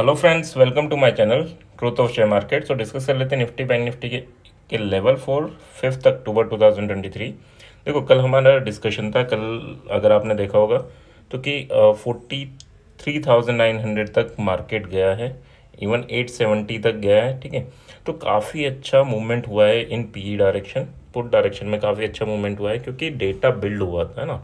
hello friends welcome to my channel truth of share market so discuss कर लेते हैं Nifty bank Nifty के, के लेवल फोर फिफ्थ अक्टूबर 2023 देखो कल हमारा डिस्कशन था कल अगर आपने देखा होगा तो कि forty three thousand nine hundred तक मार्केट गया है इवन एट सेवेंटी तक गया है ठीक है तो काफ़ी अच्छा मूवमेंट हुआ है in P direction put direction में काफ़ी अच्छा मूवमेंट हुआ है क्योंकि डेटा बिल्ड हुआ था ना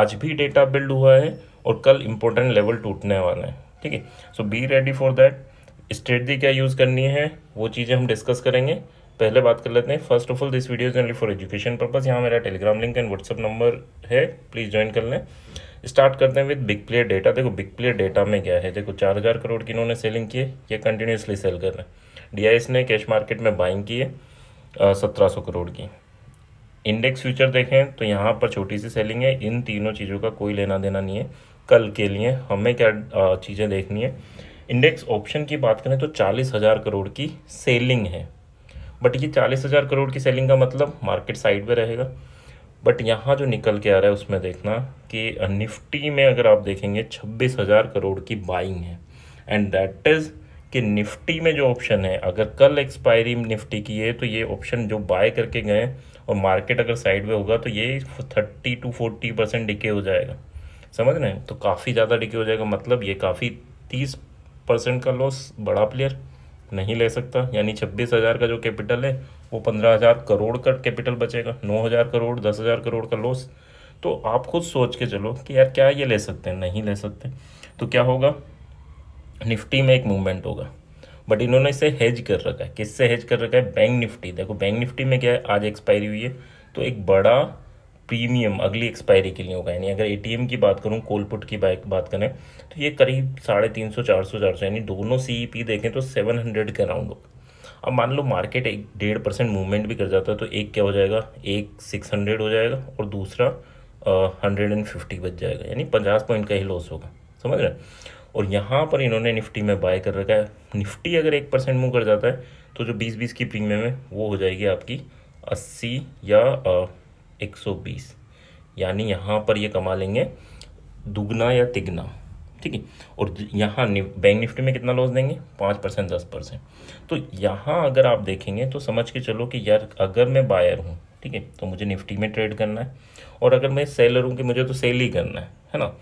आज भी डेटा बिल्ड हुआ है और कल इम्पोर्टेंट लेवल टूटने वाला है ठीक है so be ready for that strategy क्या यूज़ करनी है वो चीज़ें हम डिस्कस करेंगे पहले बात कर लेते हैं first of all this video is only for education purpose यहाँ मेरा Telegram link and WhatsApp number है प्लीज़ ज्वाइन कर लें स्टार्ट करते हैं विद बिग प्लेयर डेटा देखो बिग प्लेयर डेटा में क्या है देखो चार हज़ार करोड़ की इन्होंने सेलिंग की है ये कंटिन्यूसली सेल कर रहे हैं डी ने कैश मार्केट में बाइंग की है सत्रह सौ करोड़ की इंडेक्स फ्यूचर देखें तो यहाँ पर छोटी सी सेलिंग है इन तीनों चीज़ों का कोई लेना देना नहीं है कल के लिए हमें क्या चीज़ें देखनी है इंडेक्स ऑप्शन की बात करें तो चालीस हज़ार करोड़ की सेलिंग है बट ये चालीस हज़ार करोड़ की सेलिंग का मतलब मार्केट साइड पर रहेगा बट यहाँ जो निकल के आ रहा है उसमें देखना कि निफ्टी में अगर आप देखेंगे छब्बीस हज़ार करोड़ की बाइंग है एंड दैट इज़ कि निफ्टी में जो ऑप्शन है अगर कल एक्सपायरी निफ्टी की है तो ये ऑप्शन जो बाय करके गए और मार्केट अगर साइड में होगा तो ये thirty two forty percent decay हो जाएगा समझ रहे हैं तो काफ़ी ज़्यादा डिके हो जाएगा मतलब ये काफ़ी तीस परसेंट का लॉस बड़ा प्लेयर नहीं ले सकता यानी छब्बीस हज़ार का जो कैपिटल है वो पंद्रह हज़ार करोड़ का कैपिटल बचेगा नौ हज़ार करोड़ दस हज़ार करोड़ का लॉस तो आप खुद सोच के चलो कि यार क्या ये ले सकते हैं नहीं ले सकते तो क्या होगा निफ्टी में एक मूवमेंट होगा बट इन्होंने इसे हेज कर रखा है किससे हेज कर रखा है बैंक निफ्टी देखो बैंक निफ्टी में क्या है आज एक्सपायरी हुई है तो एक बड़ा प्रीमियम अगली एक्सपायरी के लिए होगा यानी अगर एटीएम की बात करूँ कोलपुट की बात करें तो ये करीब साढ़े तीन सौ चार सौ चार सौ यानी दोनों सीईपी e देखें तो सेवन हंड्रेड के अराउंड होगा अब मान लो मार्केट एक डेढ़ परसेंट मूवमेंट भी कर जाता है तो एक क्या हो जाएगा एक सिक्स हंड्रेड हो जाएगा और दूसरा हंड्रेड एंड फिफ्टी बच जाएगा यानी पचास पॉइंट का ही लॉस होगा समझ रहे और यहाँ पर इन्होंने निफ्टी में बाय कर रखा है निफ्टी अगर एक परसेंट मूव कर जाता है तो जो बीस बीस की प्रीमियम है वो हो जाएगी आपकी अस्सी या आ, 120 यानी यहाँ पर ये कमा लेंगे दुगना या तिगना ठीक है और यहाँ बैंक निफ्टी में कितना लॉस देंगे पाँच परसेंट दस परसेंट तो यहाँ अगर आप देखेंगे तो समझ के चलो कि यार अगर मैं बायर हूँ ठीक है तो मुझे निफ्टी में ट्रेड करना है और अगर मैं सेलर हूँ कि मुझे तो सेल ही करना है है ना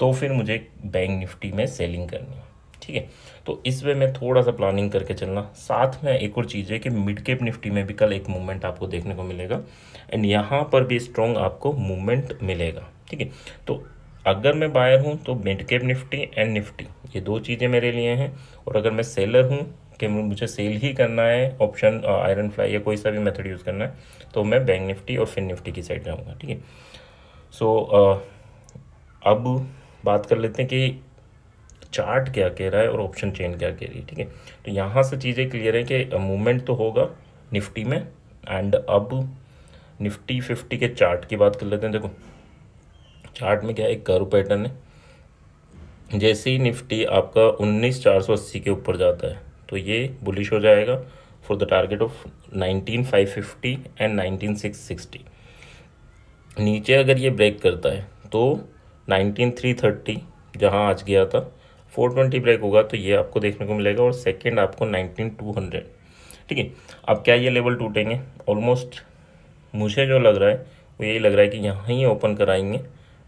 तो फिर मुझे बैंक निफ्टी में सेलिंग करनी है ठीक है तो इस वे में थोड़ा सा प्लानिंग करके चलना साथ में एक और चीज़ है कि मिड केप निफ्टी में भी कल एक मूवमेंट आपको देखने को मिलेगा एंड यहाँ पर भी स्ट्रॉन्ग आपको मूवमेंट मिलेगा ठीक है तो अगर मैं बायर हूँ तो mid cap Nifty and Nifty ये दो चीज़ें मेरे लिए हैं और अगर मैं सेलर हूँ कि मुझे सेल ही करना है ऑप्शन आयरन फ्लाई या कोई सा भी मेथड यूज़ करना है तो मैं बैंक निफ्टी और फिन निफ्टी की साइड जाऊँगा ठीक है सो अब बात कर लेते हैं कि चार्ट क्या कह रहा है और ऑप्शन चेन क्या कह रही है ठीक है तो यहाँ से चीज़ें क्लियर है कि मूवमेंट uh, तो होगा निफ्टी में एंड अब निफ्टी फिफ्टी के चार्ट की बात कर लेते हैं देखो चार्ट में क्या एक कर्व पैटर्न है जैसे ही निफ्टी आपका उन्नीस चार सौ अस्सी के ऊपर जाता है तो ये बुलिश हो जाएगा for the target of nineteen five fifty and nineteen six sixty नीचे अगर ये ब्रेक करता है तो नाइनटीन थ्री थर्टी जहाँ आज गया था फोर ट्वेंटी ब्रेक होगा तो ये आपको देखने को मिलेगा और सेकेंड आपको नाइनटीन टू हंड्रेड ठीक है अब क्या ये लेवल टूटेंगे ऑलमोस्ट मुझे जो लग रहा है वो यही लग रहा है कि यहाँ ही ओपन कराएंगे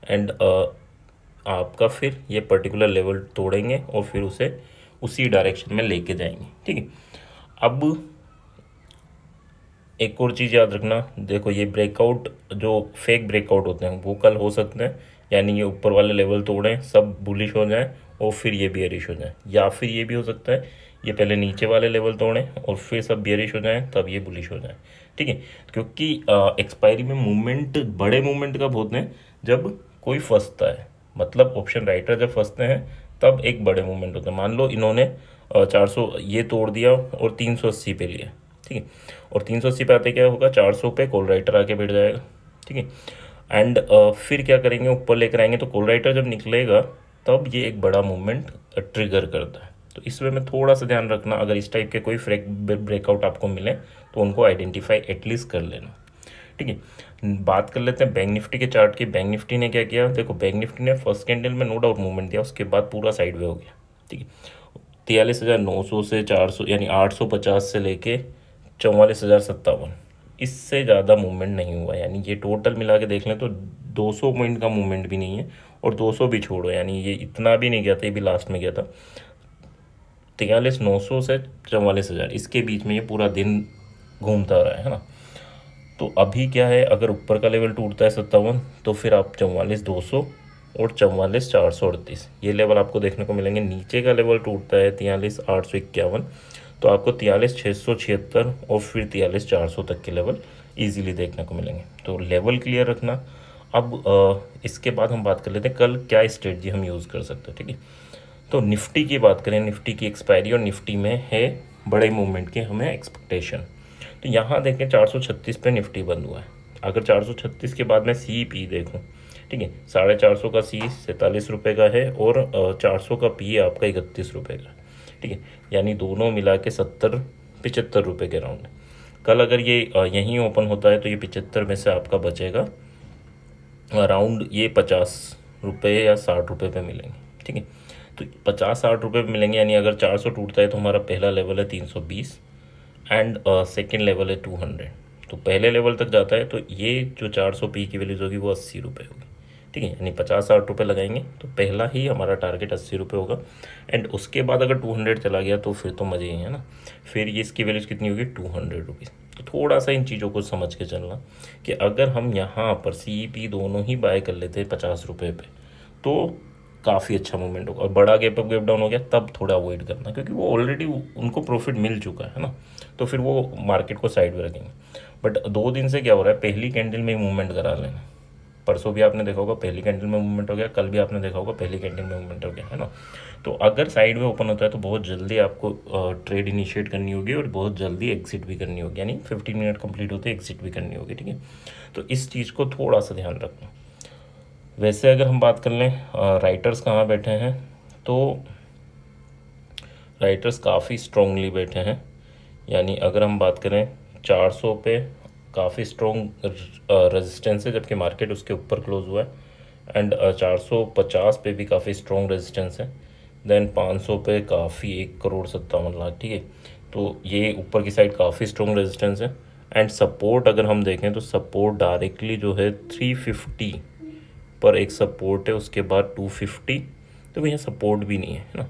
एंड आपका फिर ये पर्टिकुलर लेवल तोड़ेंगे और फिर उसे उसी डायरेक्शन में लेके जाएंगे ठीक है अब एक और चीज़ याद रखना देखो ये ब्रेकआउट जो फेक ब्रेकआउट होते हैं वो कल हो सकते हैं यानी ये ऊपर वाले लेवल तोड़ें सब बुलिश हो जाएं और फिर ये बियरिश हो जाएं या फिर ये भी हो सकता है ये पहले नीचे वाले लेवल तोड़ें और फिर सब बियरिश हो जाएं तब ये बुलिश हो जाएं ठीक है क्योंकि एक्सपायरी में मूवमेंट बड़े मूवमेंट कब होते हैं जब कोई फंसता है मतलब ऑप्शन राइटर जब फंसते हैं तब एक बड़े मूवमेंट होते हैं मान लो इन्होंने चार सौ ये तोड़ दिया और तीन सौ अस्सी पे लिया ठीक है और तीन सौ अस्सी पे आते क्या होगा चार सौ पे कॉल राइटर आके बैठ जाएगा ठीक है एंड uh, फिर क्या करेंगे ऊपर लेकर आएंगे तो कोल राइटर जब निकलेगा तब ये एक बड़ा मूवमेंट ट्रिगर uh, करता है तो इस वे में थोड़ा सा ध्यान रखना अगर इस टाइप के कोई फ्रेक ब्रेकआउट आपको मिले तो उनको आइडेंटिफाई एटलीस्ट कर लेना ठीक है बात कर लेते हैं बैंक निफ्टी के चार्ट की बैंक निफ्टी ने क्या किया देखो बैंक निफ्टी ने फर्स्ट कैंडल में नो डाउट मूवमेंट दिया उसके बाद पूरा साइड हो गया ठीक है तियालीस हज़ार नौ सौ से चार सौ यानी आठ सौ पचास से लेके चौवालीस हज़ार सत्तावन इससे ज़्यादा मूवमेंट नहीं हुआ यानी ये टोटल मिला के देख लें तो 200 पॉइंट का मूवमेंट भी नहीं है और 200 भी छोड़ो यानी ये इतना भी नहीं गया था ये भी लास्ट में गया था तिरालीस नौ सौ से चवालीस हज़ार इसके बीच में ये पूरा दिन घूमता रहा है ना तो अभी क्या है अगर ऊपर का लेवल टूटता है सत्तावन तो फिर आप चवालीस दो सौ और चवालीस चार सौ अड़तीस ये लेवल आपको देखने को मिलेंगे नीचे का लेवल टूटता है तियालीस आठ सौ इक्यावन तो आपको तियालीस छः सौ छिहत्तर और फिर तियालीस चार सौ तक के लेवल ईजिली देखने को मिलेंगे तो लेवल क्लियर रखना अब इसके बाद हम बात कर लेते हैं कल क्या स्ट्रेटजी हम यूज़ कर सकते हैं ठीक है तो निफ्टी की बात करें निफ्टी की एक्सपायरी और निफ्टी में है बड़े मूवमेंट के हमें एक्सपेक्टेशन तो यहाँ देखें 436 पे निफ्टी बंद हुआ है अगर 436 के बाद मैं सी पी देखूँ ठीक है साढ़े चार सौ का सी सैंतालीस रुपये का है और चार सौ का पी आपका इकतीस रुपये का ठीक है यानी दोनों मिला के सत्तर पिचहत्तर रुपये के अराउंड कल अगर ये यहीं ओपन होता है तो ये पिचहत्तर में से आपका बचेगा अराउंड ये पचास रुपये या साठ रुपये पे मिलेंगे ठीक है तो पचास साठ रुपये पर मिलेंगे यानी अगर चार सौ टूटता है तो हमारा पहला लेवल है तीन सौ बीस एंड सेकेंड लेवल है टू हंड्रेड तो पहले लेवल तक जाता है तो ये जो चार सौ पी की वैल्यूज़ होगी वो अस्सी रुपये होगी ठीक है यानी पचास साठ रुपये लगाएंगे तो पहला ही हमारा टारगेट अस्सी रुपये होगा एंड उसके बाद अगर टू हंड्रेड चला गया तो फिर तो मज़े ही है ना फिर ये इसकी वैल्यूज कितनी होगी टू हंड्रेड रुपीज़ तो थोड़ा सा इन चीज़ों को समझ के चलना कि अगर हम यहाँ पर सी पी e दोनों ही बाय कर लेते पचास रुपये पे तो काफ़ी अच्छा मूवमेंट होगा और बड़ा गैप अप गैप डाउन हो गया तब थोड़ा अवॉइड करना क्योंकि वो ऑलरेडी उनको प्रॉफिट मिल चुका है ना तो फिर वो मार्केट को साइड में रखेंगे बट दो दिन से क्या हो रहा है पहली कैंडल में ही मूवमेंट करा लेना परसों भी आपने देखा होगा पहली कैंडल में मूवमेंट हो गया कल भी आपने देखा होगा पहली कैंडल में मूवमेंट हो गया है ना तो अगर साइड में ओपन होता है तो बहुत जल्दी आपको ट्रेड इनिशिएट करनी होगी और बहुत जल्दी एग्जिट भी करनी होगी यानी फिफ्टीन मिनट कंप्लीट होते एग्जिट भी करनी होगी ठीक है तो इस चीज़ को थोड़ा सा ध्यान रखना वैसे अगर हम बात कर लें राइटर्स कहाँ बैठे हैं तो राइटर्स काफ़ी स्ट्रांगली बैठे हैं यानी अगर हम बात करें 400 पे काफ़ी स्ट्रॉन्ग रेजिस्टेंस है जबकि मार्केट उसके ऊपर क्लोज हुआ है एंड uh, चार सौ पचास पे भी काफ़ी स्ट्रॉन्ग रेजिस्टेंस है देन पाँच सौ पे काफ़ी एक करोड़ सत्तावन लाख ठीक है तो ये ऊपर की साइड काफ़ी स्ट्रॉन्ग रेजिस्टेंस है एंड सपोर्ट अगर हम देखें तो सपोर्ट डायरेक्टली जो है थ्री फिफ्टी पर एक सपोर्ट है उसके बाद टू फिफ्टी तो भैया सपोर्ट भी नहीं है ना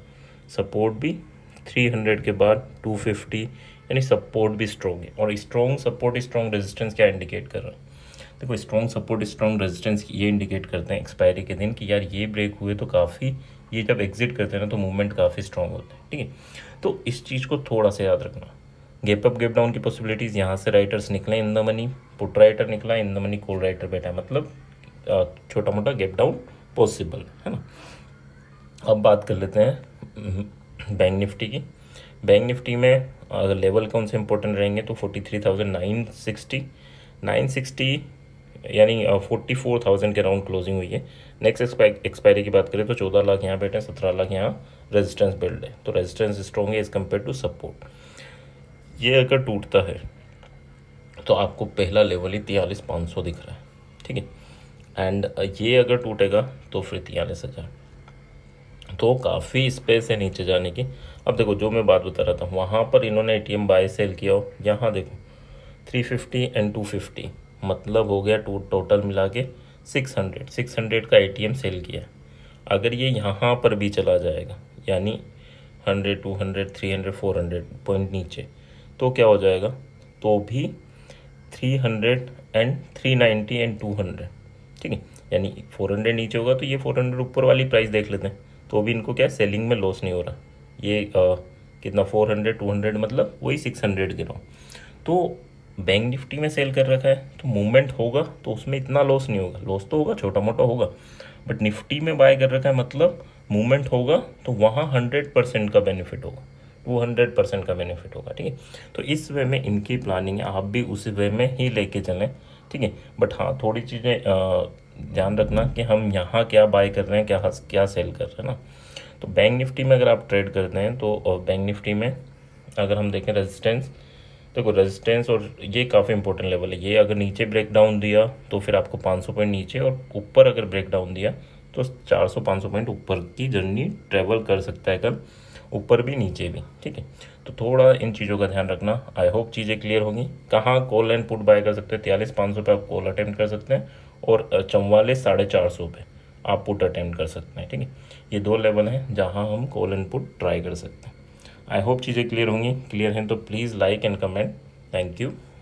सपोर्ट भी थ्री हंड्रेड के बाद टू फिफ्टी यानी सपोर्ट भी स्ट्रॉन्ग है और स्ट्रॉन्ग सपोर्ट स्ट्रॉन्ग रेजिस्टेंस क्या इंडिकेट कर रहा है देखो स्ट्रॉन्ग सपोर्ट स्ट्रॉन्ग रेजिस्टेंस ये इंडिकेट करते हैं एक्सपायरी के दिन कि यार ये ब्रेक हुए तो काफ़ी ये जब एग्जिट करते हैं ना तो मूवमेंट काफ़ी स्ट्रॉन्ग होते हैं ठीक है तो इस चीज़ को थोड़ा सा याद रखना गेप अप गेप डाउन की पॉसिबिलिटीज़ यहाँ से राइटर्स निकले in the money put writer निकला in the money call writer बैठा है मतलब छोटा मोटा गेप डाउन पॉसिबल है ना अब बात कर लेते हैं हम्म, बैंक निफ्टी की बैंक निफ्टी में अगर लेवल कौन से इंपॉर्टेंट रहेंगे तो forty three thousand nine sixty nine sixty यानी फोर्टी फोर थाउजेंड के अराउंड क्लोजिंग हुई है नेक्स्ट एक्सपायरी की बात करें तो चौदह लाख यहाँ बैठे हैं सत्रह लाख यहाँ रेजिस्टेंस बिल्ड है तो रेजिस्टेंस स्ट्रॉन्ग है एज कम्पेयर टू सपोर्ट ये अगर टूटता है तो आपको पहला लेवल ही तियालीस पाँच सौ दिख रहा है ठीक है एंड ये अगर टूटेगा तो फिर तियालीस हज़ार तो काफ़ी स्पेस है नीचे जाने की अब देखो जो मैं बात बता रहा था वहाँ पर इन्होंने ए एम बाय सेल किया हो यहाँ देखो 350 एंड 250 मतलब हो गया टू टोटल मिला के सिक्स हंड्रेड का एम सेल किया अगर ये यहाँ पर भी चला जाएगा यानी 100 200 300 400 पॉइंट नीचे तो क्या हो जाएगा तो भी 300 एंड 390 एंड 200 ठीक है यानी 400 नीचे होगा तो ये 400 ऊपर वाली प्राइस देख लेते हैं तो भी इनको क्या है सेलिंग में लॉस नहीं हो रहा ये आ, कितना फोर हंड्रेड टू हंड्रेड मतलब वही सिक्स हंड्रेड गिरा तो बैंक निफ्टी में सेल कर रखा है तो मूवमेंट होगा तो उसमें इतना लॉस नहीं होगा लॉस तो होगा छोटा मोटा होगा बट निफ्टी में बाय कर रखा है मतलब मूवमेंट होगा तो वहाँ हंड्रेड परसेंट का बेनिफिट होगा टू हंड्रेड परसेंट का बेनिफिट होगा ठीक है तो इस वे में इनकी प्लानिंग है आप भी उसी वे में ही लेके चलें ठीक है बट हाँ थोड़ी चीज़ें ध्यान रखना कि हम यहाँ क्या बाय कर रहे हैं क्या क्या सेल कर रहे हैं ना तो बैंक निफ्टी में अगर आप ट्रेड करते हैं तो बैंक निफ्टी में अगर हम देखें रेजिस्टेंस देखो तो रेजिस्टेंस और ये काफ़ी इंपॉर्टेंट लेवल है ये अगर नीचे ब्रेक डाउन दिया तो फिर आपको 500 पॉइंट नीचे और ऊपर अगर ब्रेक डाउन दिया तो 400-500 पॉइंट ऊपर की जर्नी ट्रेवल कर सकता है कल ऊपर भी नीचे भी ठीक है तो थोड़ा इन चीज़ों का ध्यान रखना आई होप चीज़ें क्लियर होंगी कहाँ कॉल एंड पुट बाय कर सकते हैं तियालीस पाँच सौ पे आप कॉल अटैम्प्ट कर सकते हैं और चौवालीस साढ़े चार सौ पे आप पुट अटैम्प्ट कर सकते हैं ठीक है ये दो लेवल हैं जहाँ हम कॉल एंड पुट ट्राई कर सकते हैं आई होप चीज़ें क्लियर होंगी क्लियर हैं तो please like and comment thank you